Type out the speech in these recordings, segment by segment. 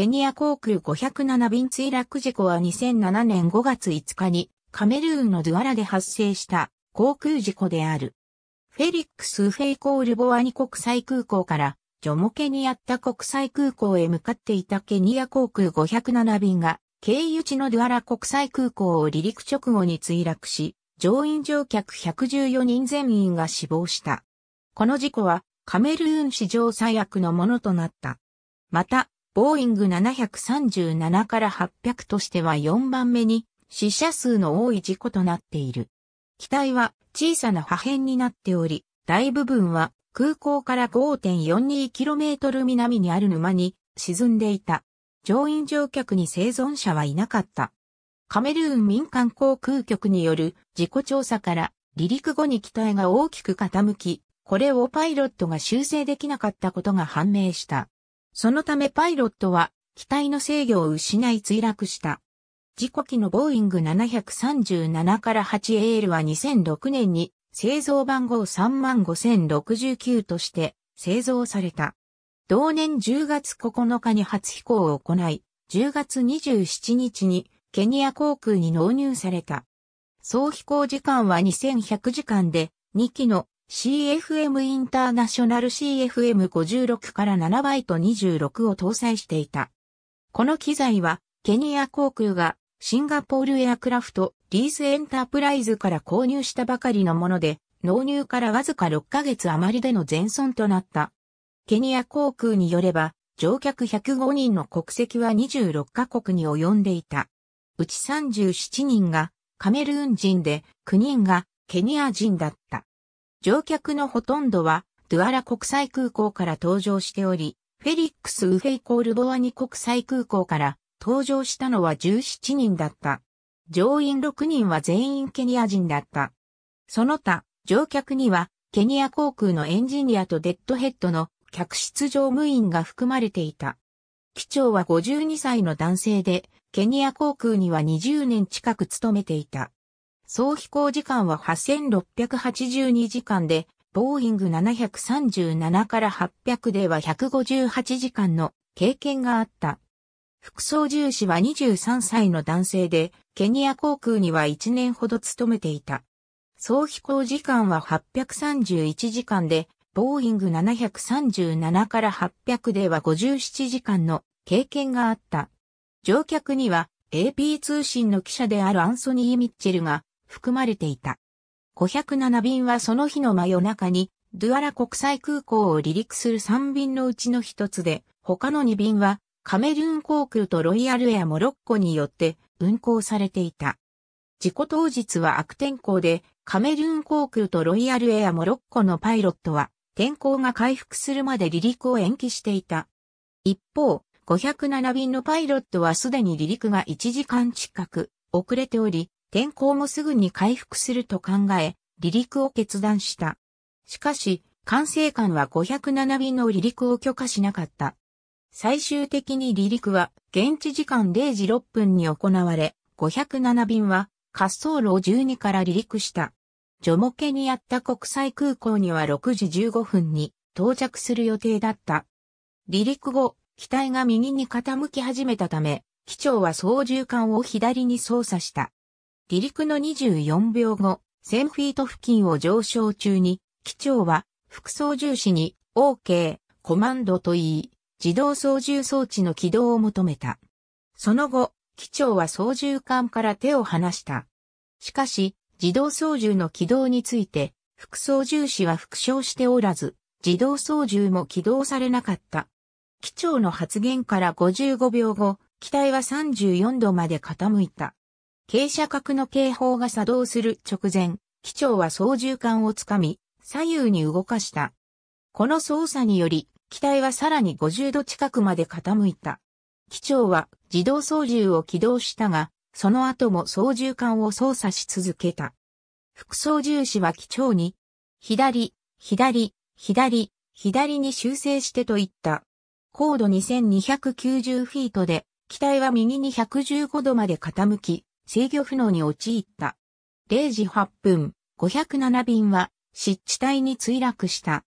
ケニア航空507便墜落事故は2007年5月5日にカメルーンのドゥアラで発生した航空事故である。フェリックス・フェイコール・ボアニ国際空港からジョモケニアッタ国際空港へ向かっていたケニア航空507便が経由地のドゥアラ国際空港を離陸直後に墜落し、乗員乗客114人全員が死亡した。この事故はカメルーン史上最悪のものとなった。また、ボーイング737から800としては4番目に死者数の多い事故となっている。機体は小さな破片になっており、大部分は空港から 5.42km 南にある沼に沈んでいた。乗員乗客に生存者はいなかった。カメルーン民間航空局による事故調査から離陸後に機体が大きく傾き、これをパイロットが修正できなかったことが判明した。そのためパイロットは機体の制御を失い墜落した。事故機のボーイング737から 8AL は2006年に製造番号35069として製造された。同年10月9日に初飛行を行い、10月27日にケニア航空に納入された。総飛行時間は2100時間で2機の CFM インターナショナル CFM56 から7バイト26を搭載していた。この機材は、ケニア航空がシンガポールエアクラフトリースエンタープライズから購入したばかりのもので、納入からわずか6ヶ月余りでの全損となった。ケニア航空によれば、乗客105人の国籍は26カ国に及んでいた。うち37人がカメルーン人で9人がケニア人だった。乗客のほとんどは、ドゥアラ国際空港から搭乗しており、フェリックス・ウフェイ・コールボアニ国際空港から搭乗したのは17人だった。乗員6人は全員ケニア人だった。その他、乗客には、ケニア航空のエンジニアとデッドヘッドの客室乗務員が含まれていた。機長は52歳の男性で、ケニア航空には20年近く勤めていた。総飛行時間は8682時間で、ボーイング737から800では158時間の経験があった。副操縦士は23歳の男性で、ケニア航空には1年ほど勤めていた。総飛行時間は831時間で、ボーイング737から800では57時間の経験があった。乗客には AP 通信の記者であるアンソニー・ミッチェルが含まれていた。507便はその日の真夜中に、ドゥアラ国際空港を離陸する3便のうちの一つで、他の2便は、カメルーン航空とロイヤルエアモロッコによって運航されていた。事故当日は悪天候で、カメルーン航空とロイヤルエアモロッコのパイロットは、天候が回復するまで離陸を延期していた。一方、507便のパイロットはすでに離陸が1時間近く遅れており、天候もすぐに回復すると考え、離陸を決断した。しかし、管制官は507便の離陸を許可しなかった。最終的に離陸は現地時間0時6分に行われ、507便は滑走路12から離陸した。ジョモケにあった国際空港には6時15分に到着する予定だった。離陸後、機体が右に傾き始めたため、機長は操縦桿を左に操作した。離陸の24秒後、1000フィート付近を上昇中に、機長は、副操縦士に、OK、コマンドと言い、自動操縦装置の起動を求めた。その後、機長は操縦艦から手を離した。しかし、自動操縦の起動について、副操縦士は復唱しておらず、自動操縦も起動されなかった。機長の発言から55秒後、機体は34度まで傾いた。傾斜角の警報が作動する直前、機長は操縦桿をつかみ、左右に動かした。この操作により、機体はさらに50度近くまで傾いた。機長は自動操縦を起動したが、その後も操縦桿を操作し続けた。副操縦士は機長に、左、左、左、左に修正してと言った。高度2290フィートで、機体は右に115度まで傾き、制御不能に陥った。0時8分、507便は湿地帯に墜落した。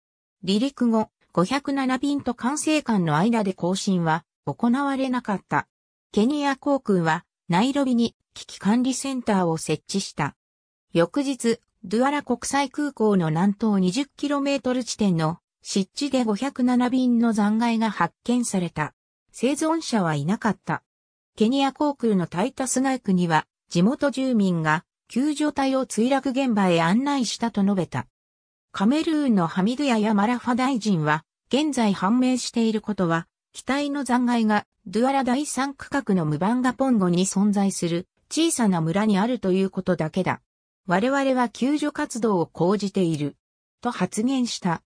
離陸後、507便と管制官の間で更新は行われなかった。ケニア航空はナイロビに危機管理センターを設置した。翌日、ドゥアラ国際空港の南東 20km 地点の湿地で507便の残骸が発見された。生存者はいなかった。ケニア航空のタイタスナイクには、地元住民が救助隊を墜落現場へ案内したと述べた。カメルーンのハミドヤヤやマラファ大臣は、現在判明していることは、機体の残骸がドゥアラ第3区画のムバンガポンゴに存在する小さな村にあるということだけだ。我々は救助活動を講じている。と発言した。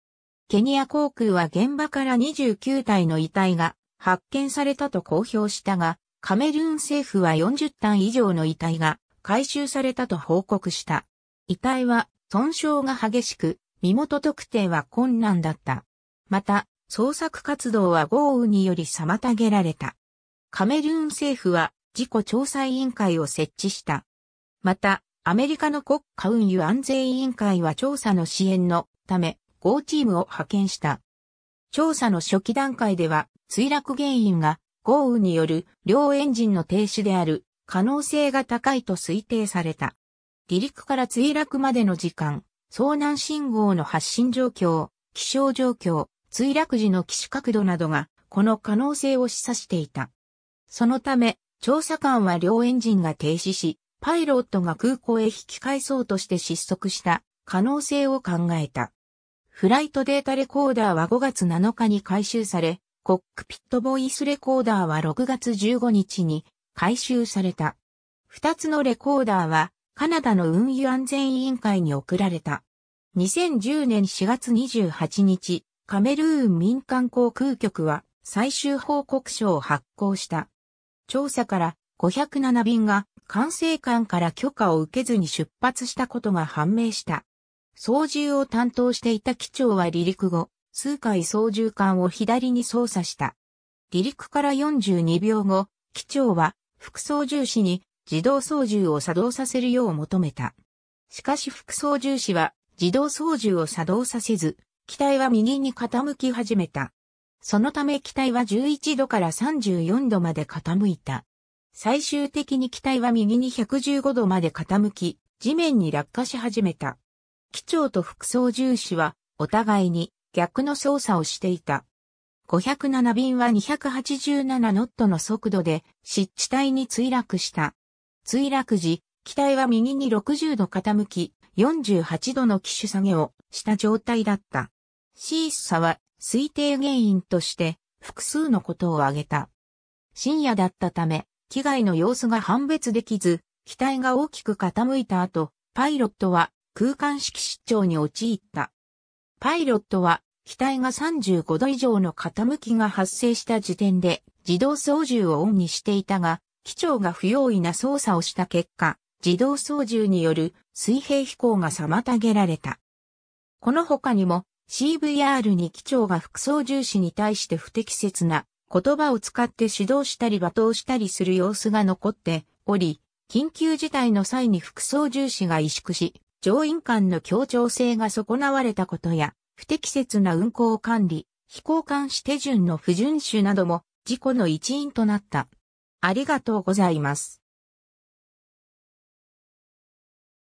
ケニア航空は現場から29体の遺体が発見されたと公表したが、カメルーン政府は40単以上の遺体が回収されたと報告した。遺体は損傷が激しく、身元特定は困難だった。また、捜索活動は豪雨により妨げられた。カメルーン政府は事故調査委員会を設置した。また、アメリカの国家運輸安全委員会は調査の支援のため、5チームを派遣した。調査の初期段階では、墜落原因が豪雨による両エンジンの停止である可能性が高いと推定された。離陸から墜落までの時間、遭難信号の発信状況、気象状況、墜落時の起種角度などが、この可能性を示唆していた。そのため、調査官は両エンジンが停止し、パイロットが空港へ引き返そうとして失速した可能性を考えた。フライトデータレコーダーは5月7日に回収され、コックピットボイスレコーダーは6月15日に回収された。2つのレコーダーはカナダの運輸安全委員会に送られた。2010年4月28日、カメルーン民間航空局は最終報告書を発行した。調査から507便が管制官から許可を受けずに出発したことが判明した。操縦を担当していた機長は離陸後、数回操縦桿を左に操作した。離陸から42秒後、機長は副操縦士に自動操縦を作動させるよう求めた。しかし副操縦士は自動操縦を作動させず、機体は右に傾き始めた。そのため機体は11度から34度まで傾いた。最終的に機体は右に115度まで傾き、地面に落下し始めた。機長と副操縦士はお互いに逆の操作をしていた。507便は287ノットの速度で湿地帯に墜落した。墜落時、機体は右に60度傾き、48度の機種下げをした状態だった。シースサは推定原因として複数のことを挙げた。深夜だったため、機外の様子が判別できず、機体が大きく傾いた後、パイロットは空間式失調に陥った。パイロットは機体が35度以上の傾きが発生した時点で自動操縦をオンにしていたが、機長が不用意な操作をした結果、自動操縦による水平飛行が妨げられた。この他にも CVR に機長が副操縦士に対して不適切な言葉を使って指導したり罵倒したりする様子が残っており、緊急事態の際に副操縦士が萎縮し、乗員間の協調性が損なわれたことや、不適切な運行管理、飛行監視手順の不遵守なども事故の一因となった。ありがとうございます。